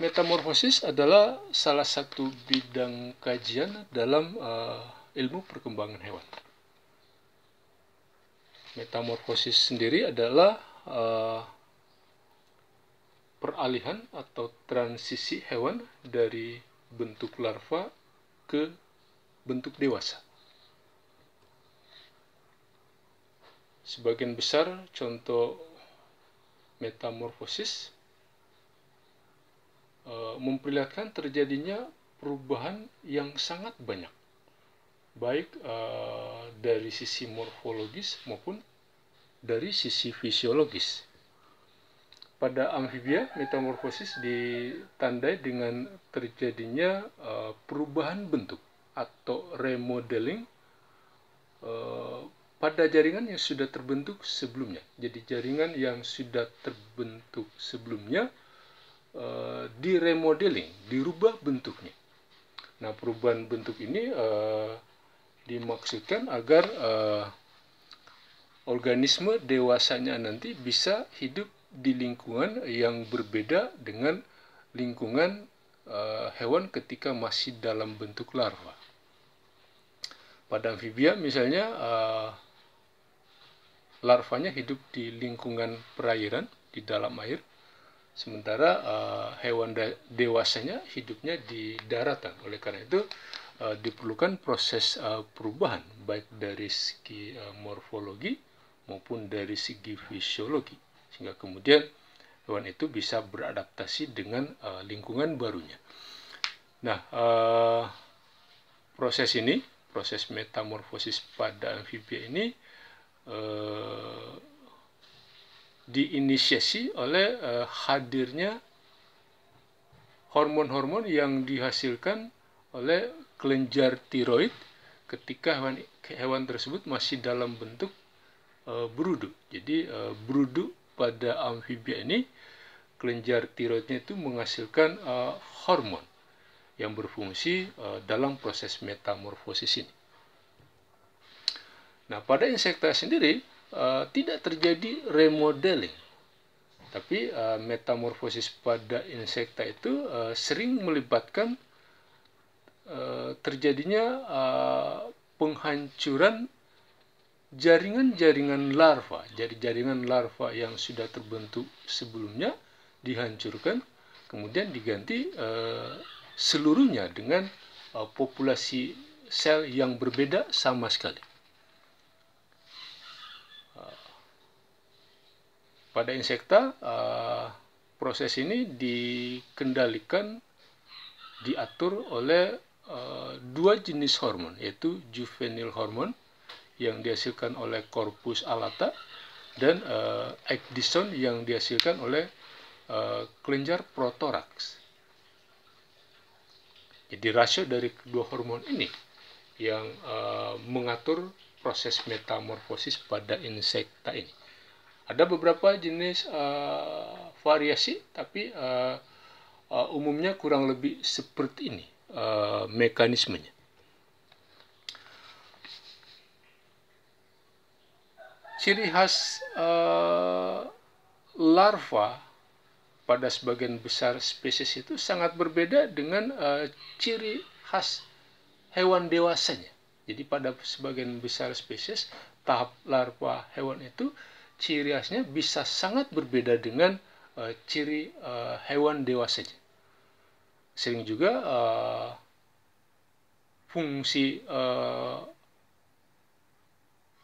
metamorfosis adalah salah satu bidang kajian dalam uh, ilmu perkembangan hewan. Metamorfosis sendiri adalah uh, peralihan atau transisi hewan dari bentuk larva ke bentuk dewasa. Sebagian besar contoh metamorfosis Eh, memperlihatkan terjadinya perubahan yang sangat banyak, baik eh, dari sisi morfologis maupun dari sisi fisiologis. Pada amfibia, metamorfosis ditandai dengan terjadinya eh, perubahan bentuk atau remodeling pada jaringan yang sudah terbentuk sebelumnya. Jadi jaringan yang sudah terbentuk sebelumnya e, eh, di remodeling, dirubah bentuknya. Nah, perubahan bentuk ini e, dimaksudkan agar e, organisme dewasanya nanti bisa hidup di lingkungan yang berbeda dengan lingkungan e, hewan ketika masih dalam bentuk larva. Pada amfibia misalnya e, larvanya hidup di lingkungan perairan di dalam air sementara uh, hewan dewasanya hidupnya di daratan. Oleh karena itu uh, diperlukan proses uh, perubahan baik dari segi uh, morfologi maupun dari segi fisiologi sehingga kemudian hewan itu bisa beradaptasi dengan uh, lingkungan barunya. Nah, uh, proses ini, proses metamorfosis pada amfibia ini uh, diinisiasi oleh uh, hadirnya hormon-hormon yang dihasilkan oleh kelenjar tiroid ketika hewan hewan tersebut masih dalam bentuk uh, berudu. Jadi uh, berudu pada amfibia ini kelenjar tiroidnya itu menghasilkan uh, hormon yang berfungsi uh, dalam proses metamorfosis ini. Nah, pada insekta sendiri Eh, tidak terjadi remodeling. Tapi uh, metamorfosis pada insekta itu uh, sering melibatkan uh, terjadinya uh, penghancuran jaringan-jaringan larva, jadi jaringan larva yang sudah terbentuk sebelumnya dihancurkan, kemudian diganti uh, seluruhnya dengan uh, populasi sel yang berbeda sama sekali. Pada insekta, eh, proses ini dikendalikan, diatur oleh eh, dua jenis hormon, yaitu juvenil hormon yang dihasilkan oleh corpus alata dan uh, eh, ecdison yang dihasilkan oleh kelenjar protorax. Jadi rasio dari kedua hormon ini yang mengatur proses metamorfosis pada insekta ini. Ada beberapa jenis uh, variasi, tapi uh, uh, umumnya kurang lebih seperti ini uh, mekanismenya. Ciri khas uh, larva pada sebagian besar spesies itu sangat berbeda dengan uh, ciri khas hewan dewasanya. Jadi pada sebagian besar spesies tahap larva hewan itu uh, ciri khasnya bisa sangat berbeda dengan uh, ciri uh, hewan dewasa. Sering juga uh, fungsi uh,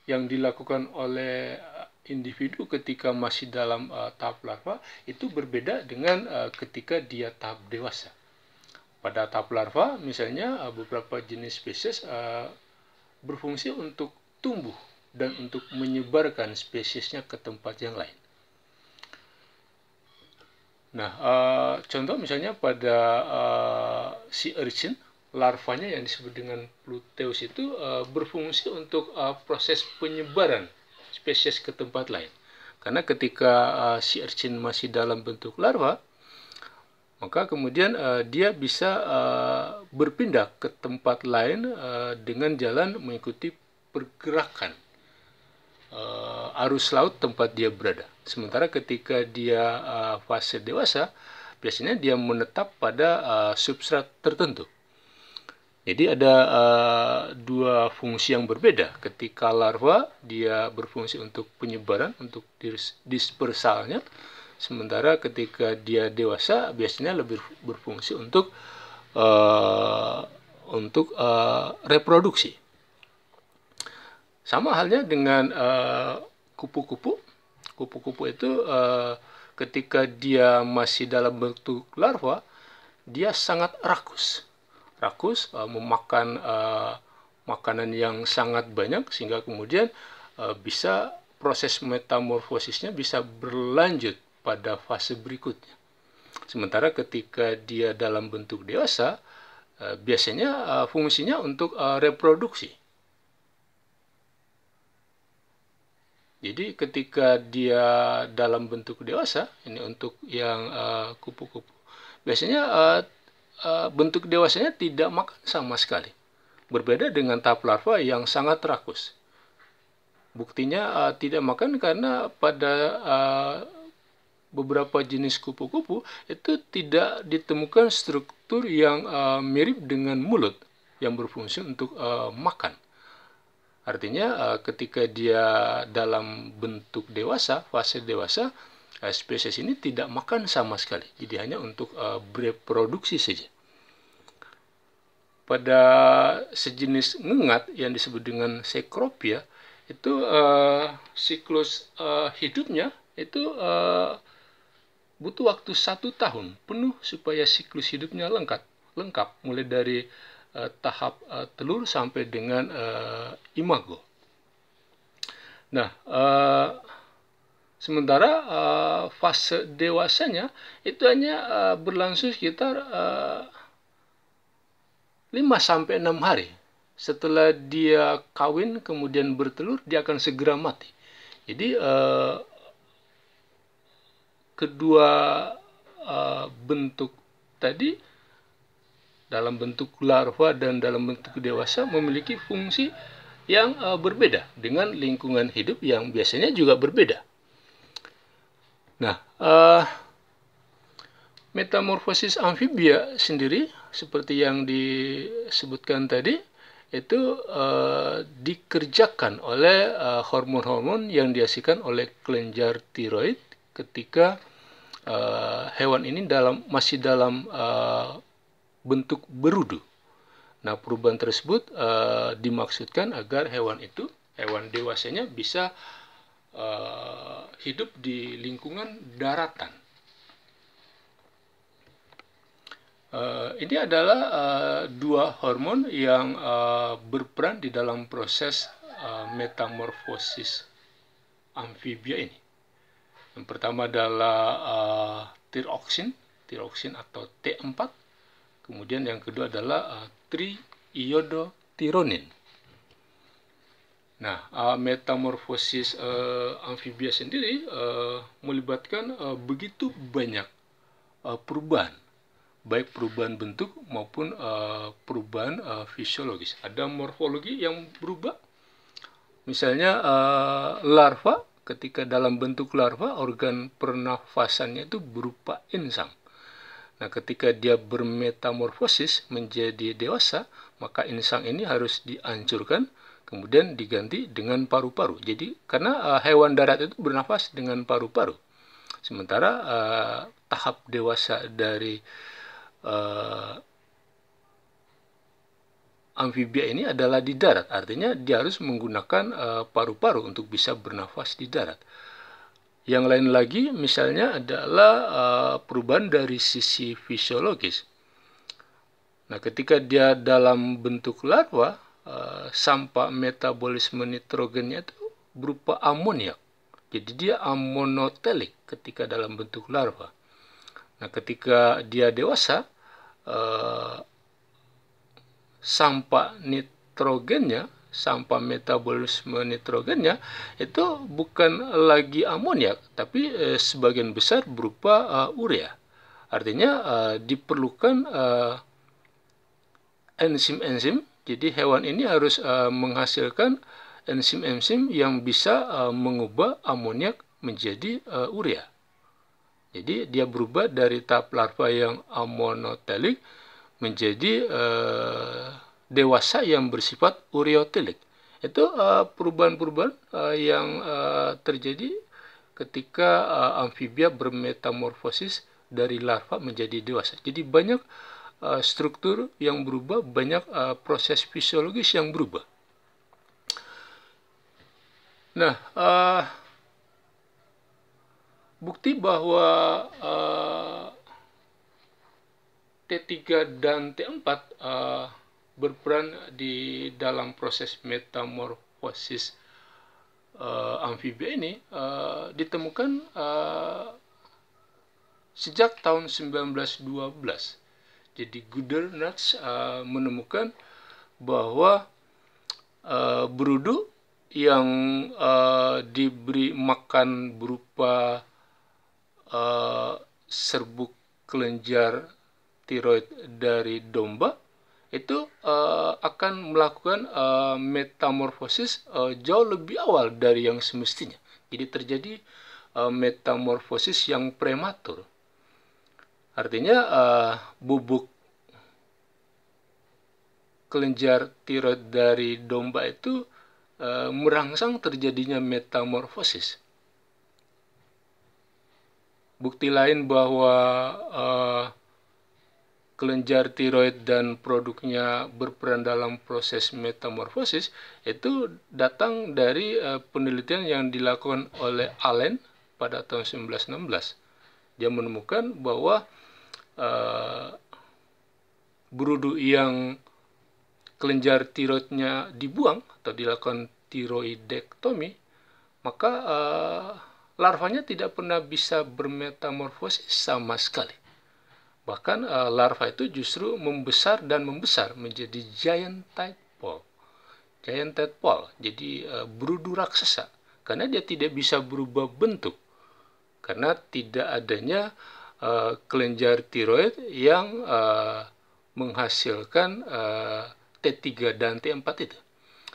yang dilakukan oleh individu ketika masih dalam uh, tahap larva itu berbeda dengan uh, ketika dia tahap dewasa. Pada tahap larva, misalnya uh, beberapa jenis spesies uh, berfungsi untuk tumbuh dan untuk menyebarkan spesiesnya ke tempat yang lain. Nah, uh, contoh misalnya pada uh, si urchin, larvanya yang disebut dengan pluteus itu uh, berfungsi untuk uh, proses penyebaran spesies ke tempat lain. Karena ketika uh, si urchin masih dalam bentuk larva, maka kemudian uh, dia bisa uh, berpindah ke tempat lain uh, dengan jalan mengikuti pergerakan uh, arus laut tempat dia berada. Sementara ketika dia uh, fase dewasa, biasanya dia menetap pada uh, substrat tertentu. Jadi ada uh, dua fungsi yang berbeda. Ketika larva dia berfungsi untuk penyebaran, untuk dispersalnya. Sementara ketika dia dewasa biasanya lebih berfungsi untuk uh, untuk uh, reproduksi. Sama halnya dengan eh, kupu-kupu. Kupu-kupu itu eh, ketika dia masih dalam bentuk larva, dia sangat rakus. Rakus eh, memakan makanan yang sangat banyak sehingga kemudian bisa proses metamorfosisnya bisa berlanjut pada fase berikutnya. Sementara ketika dia dalam bentuk dewasa, biasanya fungsinya untuk reproduksi. Jadi ketika dia dalam bentuk dewasa, ini untuk yang eh, kupu-kupu, uh, biasanya uh, uh, bentuk dewasanya tidak makan sama sekali. Berbeda dengan tahap larva yang sangat rakus. Buktinya uh, tidak makan karena pada uh, beberapa jenis kupu-kupu itu tidak ditemukan struktur yang uh, mirip dengan mulut yang berfungsi untuk uh, makan. Artinya eh, ketika dia dalam bentuk dewasa, fase dewasa, eh, spesies ini tidak makan sama sekali. Jadi hanya untuk bereproduksi eh, saja. Pada sejenis ngengat yang disebut dengan sekropia, itu siklus hidupnya itu butuh waktu satu tahun penuh supaya siklus hidupnya lengkap lengkap mulai dari Eh, tahap eh, telur sampai dengan eh, imago. Nah, sementara fase dewasanya itu hanya berlangsung sekitar uh, 5 sampai 6 hari. Setelah dia kawin kemudian bertelur, dia akan segera mati. Jadi uh, kedua uh, bentuk tadi dalam bentuk larva dan dalam bentuk dewasa memiliki fungsi yang uh, berbeda dengan lingkungan hidup yang biasanya juga berbeda. Nah, uh, metamorfosis amfibia sendiri seperti yang disebutkan tadi itu uh, dikerjakan oleh hormon hormon-hormon yang dihasilkan oleh kelenjar tiroid ketika uh, hewan ini dalam masih dalam uh, bentuk berudu. Nah, perubahan tersebut uh, dimaksudkan agar hewan itu, hewan dewasanya bisa uh, hidup di lingkungan daratan. Uh, ini adalah uh, dua hormon yang uh, berperan di dalam proses uh, metamorfosis amfibia ini. Yang pertama adalah uh, tiroksin, tiroksin atau T4 Kemudian yang kedua adalah uh, eh, triiodotironin. Nah, uh, metamorfosis uh, eh, amfibia sendiri uh, melibatkan uh, begitu banyak uh, perubahan, baik perubahan bentuk maupun uh, perubahan uh, fisiologis. Ada morfologi yang berubah, misalnya uh, larva ketika dalam bentuk larva organ pernafasannya itu berupa insang. Nah, ketika dia bermetamorfosis menjadi dewasa, maka insang ini harus dihancurkan, kemudian diganti dengan paru-paru. Jadi, karena uh, hewan darat itu bernafas dengan paru-paru. Sementara uh, tahap dewasa dari uh, amfibia ini adalah di darat. Artinya dia harus menggunakan paru-paru uh, untuk bisa bernafas di darat. Yang lain lagi misalnya adalah uh, perubahan dari sisi fisiologis. Nah, ketika dia dalam bentuk larva, uh, sampah metabolisme nitrogennya itu berupa amonia, Jadi dia amonotelik ketika dalam bentuk larva. Nah, ketika dia dewasa, uh, sampah nitrogennya sampah metabolisme nitrogennya itu bukan lagi amoniak tapi eh, sebagian besar berupa uh, urea. Artinya uh, diperlukan enzim eh, enzim-enzim. Jadi hewan ini harus uh, menghasilkan enzim-enzim yang bisa uh, mengubah amoniak menjadi uh, urea. Jadi dia berubah dari tahap larva yang amonotelik menjadi uh, dewasa yang bersifat ureotilik. Itu uh, perubahan-perubahan uh, yang uh, terjadi ketika amfibia bermetamorfosis dari larva menjadi dewasa. Jadi banyak struktur yang berubah, banyak proses fisiologis yang berubah. Nah, bukti bahwa T3 dan T4 uh, berperan di dalam proses metamorfosis uh, eh, amfibia ini uh, ditemukan uh, sejak tahun 1912. Jadi Goodernach uh, menemukan bahwa uh, berudu yang uh, diberi makan berupa uh, serbuk kelenjar tiroid dari domba itu uh, akan melakukan uh, metamorfosis uh, jauh lebih awal dari yang semestinya. Jadi terjadi uh, metamorfosis yang prematur. Artinya uh, bubuk kelenjar tiroid dari domba itu uh, merangsang terjadinya metamorfosis. Bukti lain bahwa uh, kelenjar tiroid dan produknya berperan dalam proses metamorfosis itu datang dari uh, penelitian yang dilakukan oleh Allen pada tahun 1916. Dia menemukan bahwa uh, berudu yang kelenjar tiroidnya dibuang atau dilakukan tiroidektomi, maka uh, larvanya tidak pernah bisa bermetamorfosis sama sekali. Bahkan uh, larva itu justru membesar dan membesar menjadi giant tadpole. Giant tadpole, jadi uh, berudu raksasa. Karena dia tidak bisa berubah bentuk. Karena tidak adanya uh, kelenjar tiroid yang uh, menghasilkan uh, T3 dan T4 itu.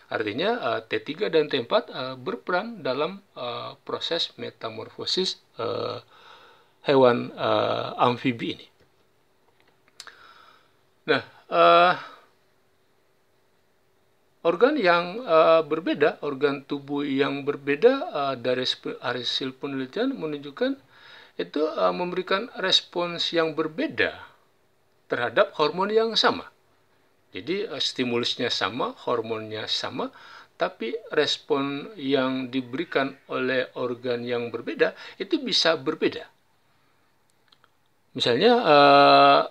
Artinya uh, T3 dan T4 uh, berperan dalam uh, proses metamorfosis uh, hewan uh, amfibi ini. Nah, uh, organ yang uh, berbeda, organ tubuh yang berbeda uh, dari hasil penelitian menunjukkan itu uh, memberikan respons yang berbeda terhadap hormon yang sama. Jadi uh, stimulusnya sama, hormonnya sama, tapi respon yang diberikan oleh organ yang berbeda itu bisa berbeda. Misalnya uh,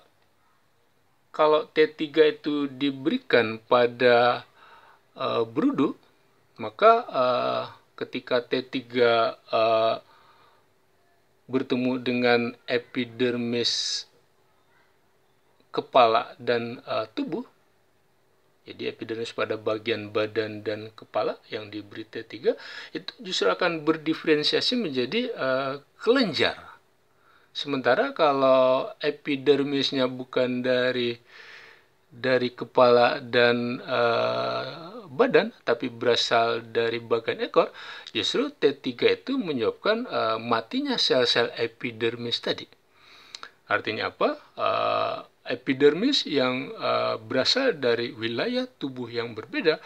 kalau T3 itu diberikan pada uh, eh, Brudu, maka uh, ketika T3 uh, eh, bertemu dengan epidermis kepala dan uh, tubuh, jadi epidermis pada bagian badan dan kepala yang diberi T3 itu justru akan berdiferensiasi menjadi uh, kelenjar Sementara kalau epidermisnya bukan dari dari kepala dan uh, badan tapi berasal dari bagian ekor, justru T3 itu menyebabkan uh, matinya sel-sel epidermis tadi. Artinya apa? Uh, epidermis yang uh, berasal dari wilayah tubuh yang berbeda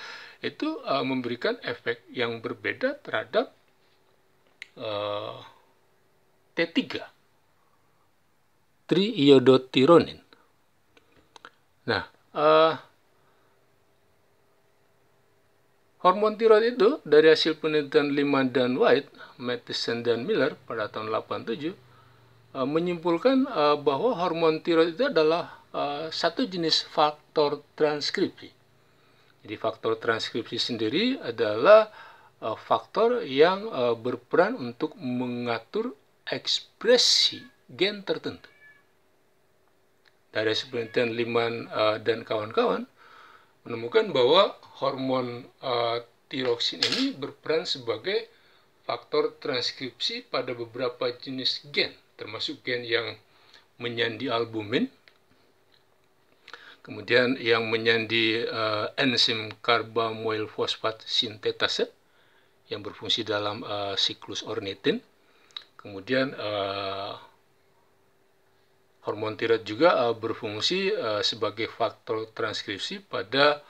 itu uh, memberikan efek yang berbeda terhadap uh, T3 triiodotironin. Nah, uh, hormon tiroid itu dari hasil penelitian Lima dan White, Matheson dan Miller pada tahun 87 uh, eh, menyimpulkan uh, bahwa hormon tiroid itu adalah uh, satu jenis faktor transkripsi. Jadi faktor transkripsi sendiri adalah uh, faktor yang uh, berperan untuk mengatur ekspresi gen tertentu dari penelitian Liman uh, dan kawan-kawan menemukan bahwa hormon uh, tiroksin ini berperan sebagai faktor transkripsi pada beberapa jenis gen, termasuk gen yang menyandi albumin, kemudian yang menyandi uh, enzim karbamoyl fosfat sintetase yang berfungsi dalam uh, siklus ornitin, kemudian uh, Hormon tiroid juga uh, berfungsi uh, sebagai faktor transkripsi pada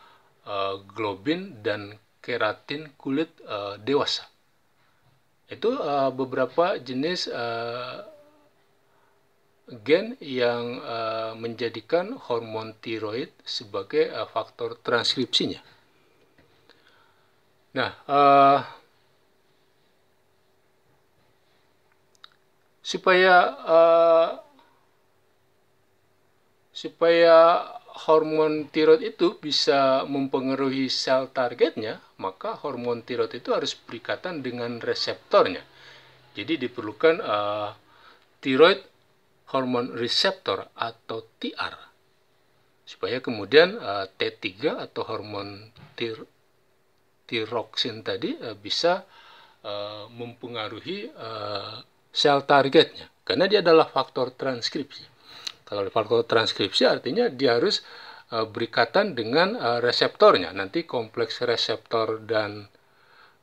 uh, globin dan keratin kulit uh, dewasa. Itu uh, beberapa jenis uh, gen yang uh, menjadikan hormon tiroid sebagai uh, faktor transkripsinya. Nah, uh, supaya uh, supaya hormon tiroid itu bisa mempengaruhi sel targetnya, maka hormon tiroid itu harus berikatan dengan reseptornya. Jadi diperlukan uh, tiroid hormon reseptor atau TR supaya kemudian uh, eh, T3 atau hormon tir tiroksin tadi uh, bisa uh, mempengaruhi uh, sel targetnya karena dia adalah faktor transkripsi. Kalau level transkripsi artinya dia harus eh, berikatan dengan eh, reseptornya. Nanti kompleks reseptor dan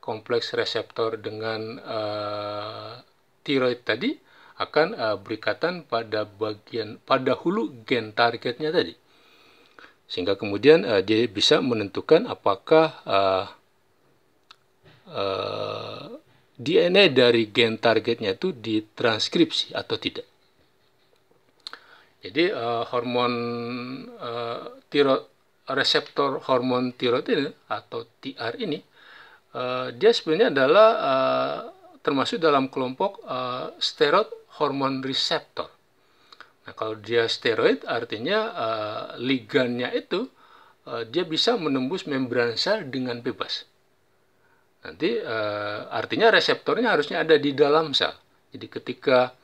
kompleks reseptor dengan uh, tiroid tadi akan uh, berikatan pada bagian pada hulu gen targetnya tadi. Sehingga kemudian uh, dia bisa menentukan apakah uh, uh, DNA dari gen targetnya itu ditranskripsi atau tidak. Jadi uh, hormon uh, tiro, reseptor hormon tiroid ini atau TR ini uh, dia sebenarnya adalah uh, termasuk dalam kelompok uh, steroid hormon reseptor. Nah, kalau dia steroid artinya uh, ligannya itu uh, dia bisa menembus membran sel dengan bebas. Nanti uh, artinya reseptornya harusnya ada di dalam sel. Jadi ketika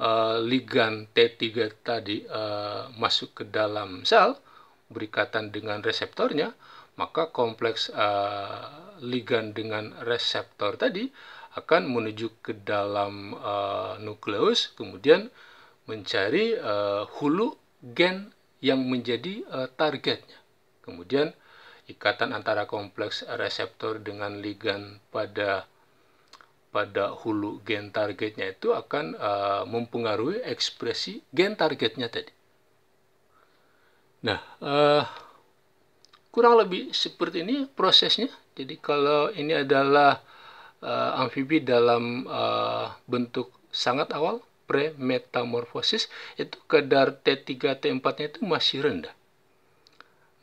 uh, eh, ligan T3 tadi uh, masuk ke dalam sel berikatan dengan reseptornya, maka kompleks uh, eh, ligan dengan reseptor tadi akan menuju ke dalam uh, nukleus, kemudian mencari uh, hulu gen yang menjadi uh, targetnya. Kemudian ikatan antara kompleks reseptor dengan ligan pada pada hulu gen targetnya itu akan uh, mempengaruhi ekspresi gen targetnya tadi. Nah, uh, kurang lebih seperti ini prosesnya. Jadi kalau ini adalah uh, amfibi dalam uh, bentuk sangat awal pre metamorfosis itu kadar T3 T4-nya itu masih rendah.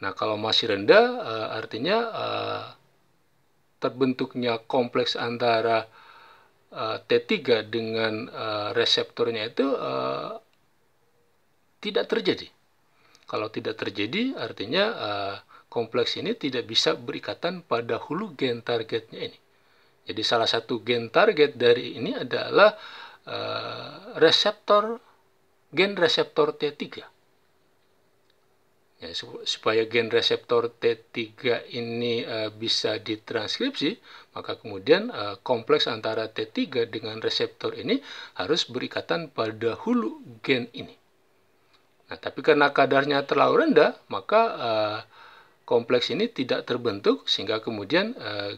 Nah, kalau masih rendah uh, artinya uh, terbentuknya kompleks antara uh, eh, T3 dengan uh, reseptornya itu uh, tidak terjadi. Kalau tidak terjadi, artinya uh, kompleks ini tidak bisa berikatan pada hulu gen targetnya ini. Jadi salah satu gen target dari ini adalah uh, reseptor gen reseptor T3 ya, supaya gen reseptor T3 ini uh, bisa ditranskripsi maka kemudian uh, kompleks antara T3 dengan reseptor ini harus berikatan pada hulu gen ini nah tapi karena kadarnya terlalu rendah maka uh, kompleks ini tidak terbentuk sehingga kemudian uh,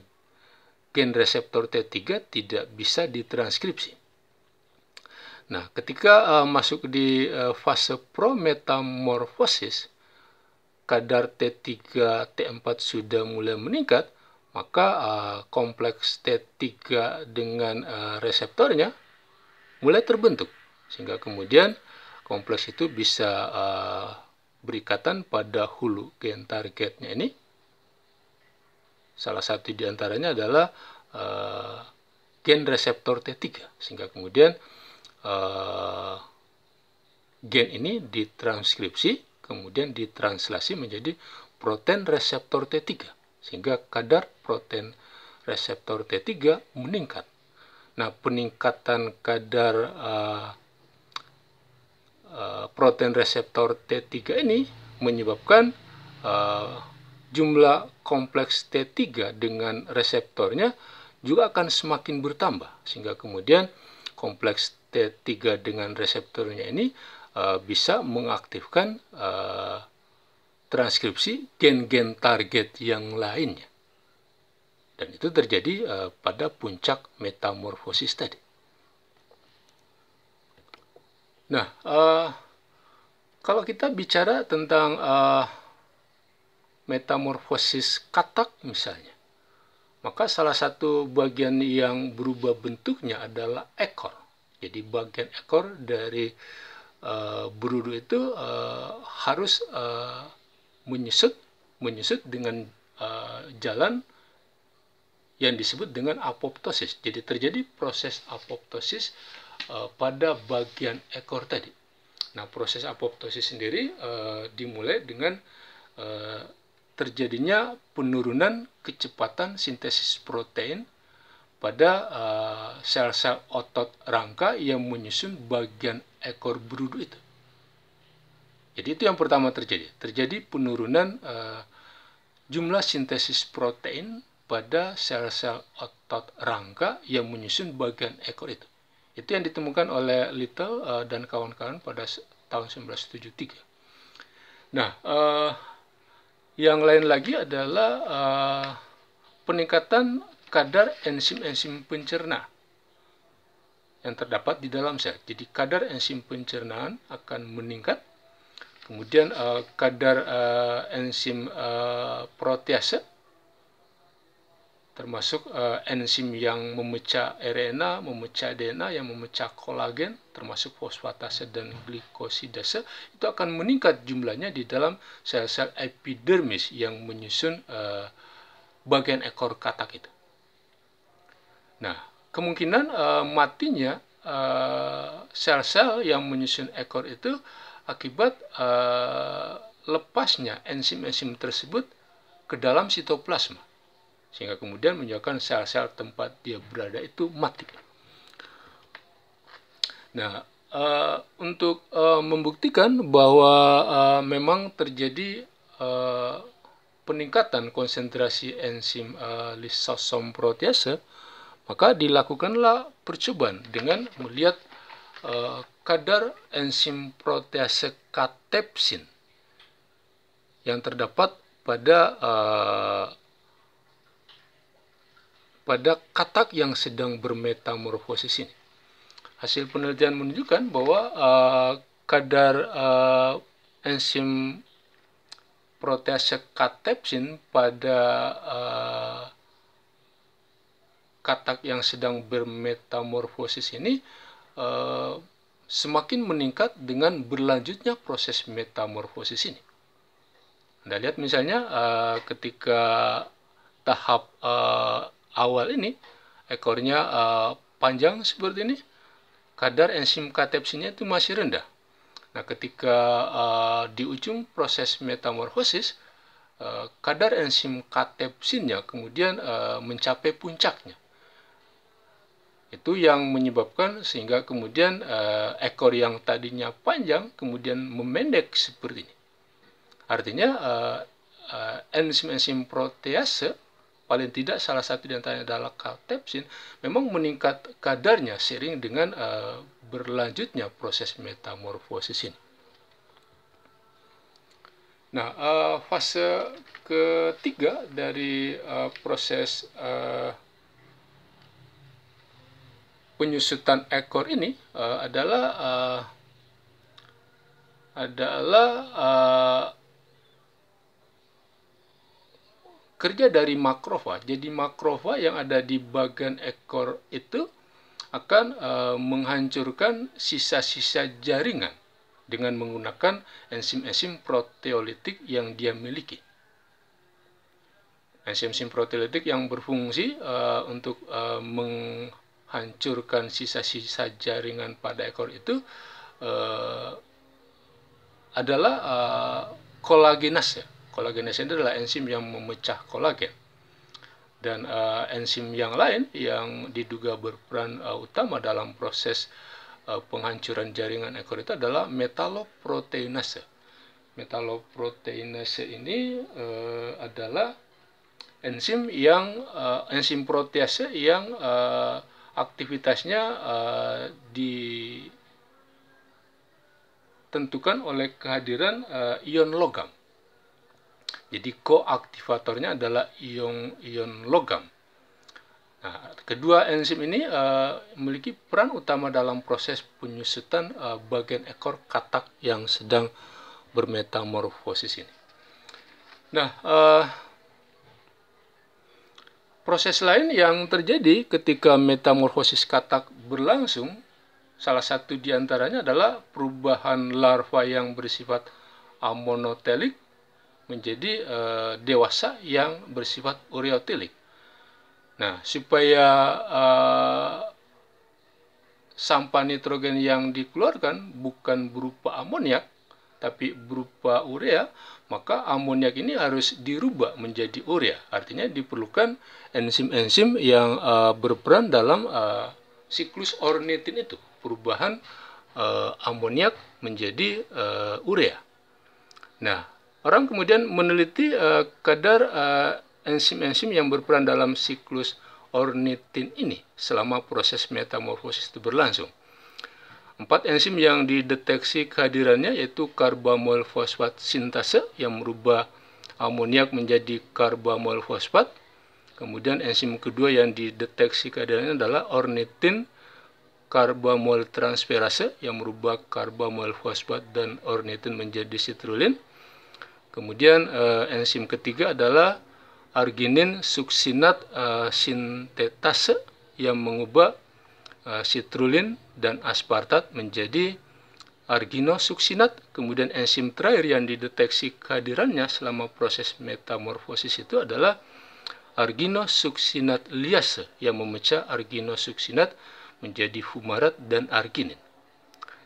gen reseptor T3 tidak bisa ditranskripsi Nah, ketika uh, masuk di uh, fase prometamorfosis, kadar T3, T4 sudah mulai meningkat, maka uh, kompleks T3 dengan uh, reseptornya mulai terbentuk. Sehingga kemudian kompleks itu bisa uh, berikatan pada hulu gen targetnya ini. Salah satu diantaranya adalah uh, gen reseptor T3. Sehingga kemudian uh, gen ini ditranskripsi kemudian ditranslasi menjadi protein reseptor T3 sehingga kadar protein reseptor T3 meningkat. Nah, peningkatan kadar uh, uh, protein reseptor T3 ini menyebabkan uh, jumlah kompleks T3 dengan reseptornya juga akan semakin bertambah sehingga kemudian kompleks T3 dengan reseptornya ini Eh, bisa mengaktifkan uh, transkripsi gen-gen target yang lainnya. Dan itu terjadi uh, pada puncak metamorfosis tadi. Nah, uh, kalau kita bicara tentang uh, metamorfosis katak misalnya, maka salah satu bagian yang berubah bentuknya adalah ekor. Jadi bagian ekor dari Eh, berudu itu uh, harus uh, menyusut menyusut dengan uh, jalan yang disebut dengan apoptosis. Jadi terjadi proses apoptosis uh, pada bagian ekor tadi. Nah, proses apoptosis sendiri uh, dimulai dengan uh, terjadinya penurunan kecepatan sintesis protein pada uh, sel-sel otot rangka yang menyusun bagian ekor berudu itu. Jadi itu yang pertama terjadi. Terjadi penurunan uh, jumlah sintesis protein pada sel-sel otot rangka yang menyusun bagian ekor itu. Itu yang ditemukan oleh Little uh, dan kawan-kawan pada tahun 1973. Nah, uh, yang lain lagi adalah uh, peningkatan kadar enzim-enzim pencerna yang terdapat di dalam sel. Jadi kadar enzim pencernaan akan meningkat. Kemudian uh, kadar uh, enzim uh, protease termasuk uh, enzim yang memecah RNA, memecah DNA, yang memecah kolagen, termasuk fosfatase dan glikosidase, itu akan meningkat jumlahnya di dalam sel-sel epidermis yang menyusun uh, bagian ekor katak itu. Nah, kemungkinan uh, matinya eh, sel-sel uh, yang menyusun ekor itu akibat uh, lepasnya enzim-enzim tersebut ke dalam sitoplasma sehingga kemudian menyebabkan sel-sel tempat dia berada itu mati. Nah, uh, untuk uh, membuktikan bahwa uh, memang terjadi uh, peningkatan konsentrasi enzim uh, lisosom protease maka dilakukanlah percobaan dengan melihat uh, kadar enzim protease katepsin yang terdapat pada uh, pada katak yang sedang bermetamorfosis ini. Hasil penelitian menunjukkan bahwa uh, kadar uh, enzim protease katepsin pada uh, katak yang sedang bermetamorfosis ini e, semakin meningkat dengan berlanjutnya proses metamorfosis ini. Anda lihat misalnya e, ketika tahap e, awal ini ekornya e, panjang seperti ini, kadar enzim katepsinnya itu masih rendah. Nah, ketika uh, di ujung proses metamorfosis, uh, kadar enzim katepsinnya kemudian uh, mencapai puncaknya itu yang menyebabkan sehingga kemudian uh, ekor yang tadinya panjang kemudian memendek seperti ini. Artinya uh, eh, uh, eh, enzim-enzim protease paling tidak salah satu di antaranya adalah kaltepsin memang meningkat kadarnya sering dengan uh, berlanjutnya proses metamorfosis ini. Nah, uh, fase ketiga dari uh, proses uh, penyusutan ekor ini uh, adalah uh, adalah uh, kerja dari makrofa. Jadi makrofa yang ada di bagian ekor itu akan uh, menghancurkan sisa-sisa jaringan dengan menggunakan enzim-enzim proteolitik yang dia miliki. Enzim-enzim proteolitik yang berfungsi uh, untuk uh, meng hancurkan sisa-sisa jaringan pada ekor itu uh, adalah uh, eh, kolagenase. Ya. Kolagenase itu adalah enzim yang memecah kolagen. Dan uh, enzim yang lain yang diduga berperan uh, utama dalam proses uh, penghancuran jaringan ekor itu adalah metaloproteinase. Metaloproteinase ini uh, adalah enzim yang uh, enzim protease yang uh, aktivitasnya uh, ditentukan oleh kehadiran uh, ion logam. Jadi koaktivatornya adalah ion ion logam. Nah, kedua enzim ini uh, memiliki peran utama dalam proses penyusutan uh, bagian ekor katak yang sedang bermetamorfosis ini. Nah, uh, proses lain yang terjadi ketika metamorfosis katak berlangsung, salah satu diantaranya adalah perubahan larva yang bersifat amonotelik menjadi e, dewasa yang bersifat ureotelik. Nah, supaya e, sampah nitrogen yang dikeluarkan bukan berupa amoniak, tapi berupa urea, maka amoniak ini harus dirubah menjadi urea. Artinya diperlukan enzim-enzim yang uh, berperan dalam uh, siklus ornitin itu, perubahan uh, eh, amoniak menjadi uh, urea. Nah, orang kemudian meneliti uh, kadar enzim-enzim uh, yang berperan dalam siklus ornitin ini selama proses metamorfosis itu berlangsung. Empat enzim yang dideteksi kehadirannya yaitu karbamol fosfat sintase yang merubah amoniak menjadi karbamol fosfat. Kemudian enzim kedua yang dideteksi kehadirannya adalah ornitin karbamol transferase yang merubah karbamol fosfat dan ornitin menjadi citrulin. Kemudian eh, enzim ketiga adalah arginin suksinat eh, sintetase yang mengubah citrulin eh, dan aspartat menjadi arginosuksinat, kemudian enzim terakhir yang dideteksi kehadirannya selama proses metamorfosis itu adalah arginosuksinat liase yang memecah arginosuksinat menjadi fumarat dan arginin.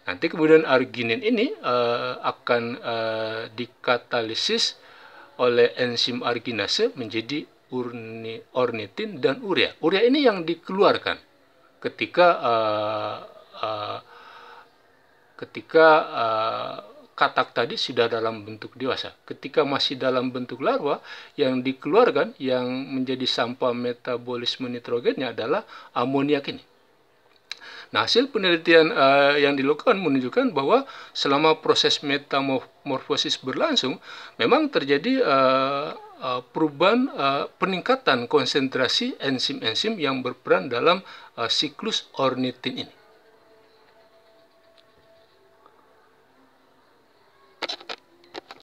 Nanti kemudian arginin ini uh, akan uh, dikatalisis oleh enzim arginase menjadi urni, ornitin dan urea. Urea ini yang dikeluarkan ketika uh, uh, ketika uh, katak tadi sudah dalam bentuk dewasa. Ketika masih dalam bentuk larva, yang dikeluarkan yang menjadi sampah metabolisme nitrogennya adalah amoniak ini. Nah, hasil penelitian uh, yang dilakukan menunjukkan bahwa selama proses metamorfosis berlangsung, memang terjadi uh, Eh, perubahan uh, peningkatan konsentrasi enzim-enzim yang berperan dalam uh, siklus ornitin ini.